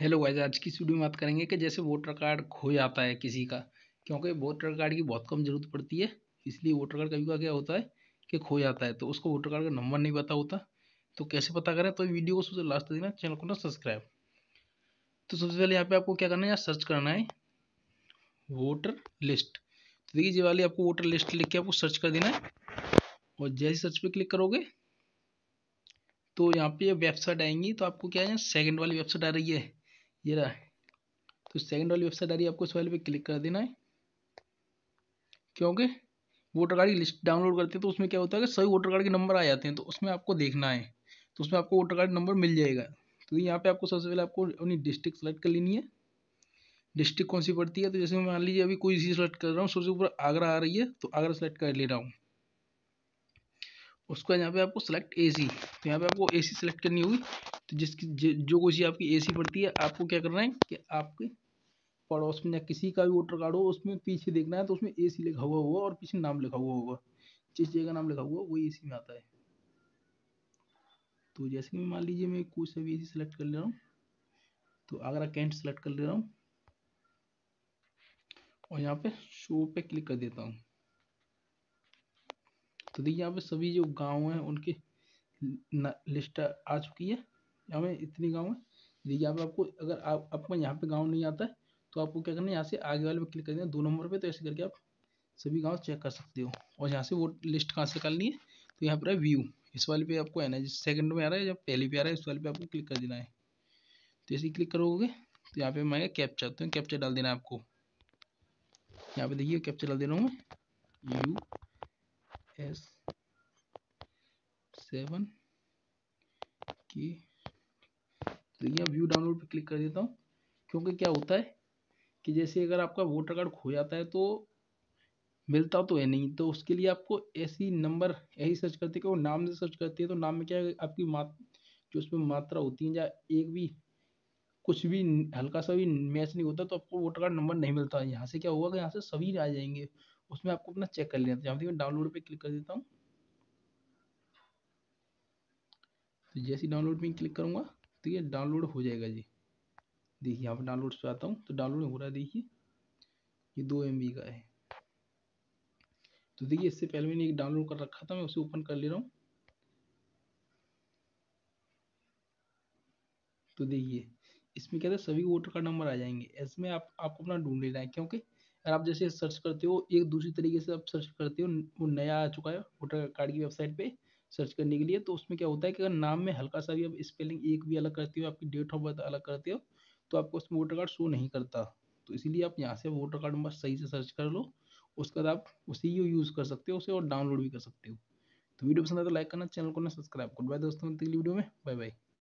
hello wise आज की video में बात करेंगे कि जैसे वोटर कार्ड खो जाता है किसी का क्योंकि वोटर कार्ड की बहुत कम ज़रूरत पड़ती है इसलिए वोटर कार्ड कभी का क्या होता है कि खो जाता है तो उसको वोटर कार्ड का नंबर नहीं पता होता तो कैसे पता करें तो वीडियो को सबसे लास्ट देना चैनल को ना सब्सक्राइब तो सबसे पहले यहाँ पे आपको क्या करना है यहाँ सर्च करना है वोटर लिस्ट तो देखिए जी वाली आपको वोटर लिस्ट लिख के आपको सर्च कर देना है और जैसे सर्च पर क्लिक करोगे तो यहाँ पे वेबसाइट आएंगी तो आपको क्या है सेकंड वाली वेबसाइट आ रही है ये रहा है तो सेकंड वाली वेबसाइट आ रही है आपको इस वाले पे क्लिक कर देना है क्योंकि वोटर कार्ड की लिस्ट डाउनलोड करते हैं तो उसमें क्या होता है कि सभी वोटर कार्ड के नंबर आ जाते हैं तो उसमें आपको देखना है तो उसमें आपको वोटर कार्ड नंबर मिल जाएगा तो यहाँ पे आपको सबसे पहले आपको अपनी डिस्ट्रिक्ट सेलेक्ट कर लेनी है डिस्ट्रिक्ट कौन सी पड़ती है तो जैसे मान लीजिए अभी कोई सी सेलेक्ट कर रहा हूँ सबसे ऊपर आगरा आ रही है तो आगरा सेलेक्ट कर ले रहा हूँ उसके बाद यहाँ पे आपको सेलेक्ट ए तो यहाँ पे आपको ए सी सेलेक्ट करनी होगी तो जिसकी जो कुछ आपकी ए सी पड़ती है आपको क्या करना है कि आपके पड़ोस में या किसी का भी वोटर कार्ड हो उसमें पीछे देखना है तो उसमें ए सी लिखा हुआ होगा और पीछे नाम लिखा हुआ होगा जिस जगह नाम लिखा हुआ वही ए सी में आता है तो जैसे कि मान लीजिए मैं कोई सा भी ए सी सेलेक्ट कर ले रहा हूँ तो आगरा कैंट सेलेक्ट कर ले रहा हूँ और यहाँ पे शो पे क्लिक कर देता हूँ तो देखिए यहाँ पे सभी जो गांव हैं उनके लिस्ट आ चुकी है इतनी इतने गाँव है देखिए आप आपको अगर आप आपको यहाँ पे गाँव नहीं आता है तो आपको क्या करना है यहाँ से आगे वाले पे क्लिक कर देना दो नंबर पे तो ऐसे करके आप सभी गाँव चेक कर सकते हो और यहाँ से वो लिस्ट कहाँ से निकालनी है तो यहाँ पर है व्यू इस वाले पे आपको आना है जिस सेकंड में आ रहा है जब पहले पे आ रहा है इस वाले पे आपको क्लिक कर देना है तो ऐसे क्लिक करोगे तो यहाँ पे मैं कैप्चा तो कैप्चर डाल देना है आपको यहाँ पे देखिए कैप्चा डाल दे रहा हूँ मैं यू एस सेवन की देखिए व्यू डाउनलोड पर क्लिक कर देता हूँ क्योंकि क्या होता है कि जैसे अगर आपका वोटर कार्ड खो जाता है तो मिलता तो है नहीं तो उसके लिए आपको ऐसी नंबर यही सर्च करते कि वो नाम से सर्च करते हैं तो नाम में क्या है आपकी मात जो उसमें मात्रा होती है या एक भी कुछ भी हल्का सा भी मैच नहीं होता तो आपको वोटर कार्ड नंबर नहीं मिलता यहाँ से क्या होगा कि यहाँ से सभी आ जाएंगे उसमें आपको अपना चेक कर लेना जहाँ मैं डाउनलोड पर क्लिक कर देता हूँ तो जैसे डाउनलोड पर क्लिक करूँगा तो ये डाउनलोड हो जाएगा जी देखिए यहाँ पर डाउनलोड पे आता हूँ तो डाउनलोड हो रहा है देखिए ये दो एम का है तो देखिए इससे पहले मैंने एक डाउनलोड कर रखा था मैं उसे ओपन कर ले रहा हूँ तो देखिए इसमें क्या था सभी वोटर का नंबर आ जाएंगे इसमें आप आपको अपना ढूंढ लेना है क्योंकि अगर आप जैसे सर्च करते हो एक दूसरी तरीके से आप सर्च करते हो वो नया आ चुका है वोटर कार्ड की वेबसाइट पे सर्च करने के लिए तो उसमें क्या होता है कि अगर नाम में हल्का सा भी अब स्पेलिंग एक भी अलग करते हो आपकी डेट ऑफ बर्थ अलग करते हो तो आपको उसमें वोटर कार्ड शो नहीं करता तो इसीलिए आप यहाँ से वोटर कार्ड नंबर सही से सर्च कर लो उसके बाद आप उसी को यूज़ कर सकते हो उसे और डाउनलोड भी कर सकते हो तो वीडियो पसंद आए तो लाइक करना चैनल को ना सब्सक्राइब करो बाय दोस्तों वीडियो में बाय बाय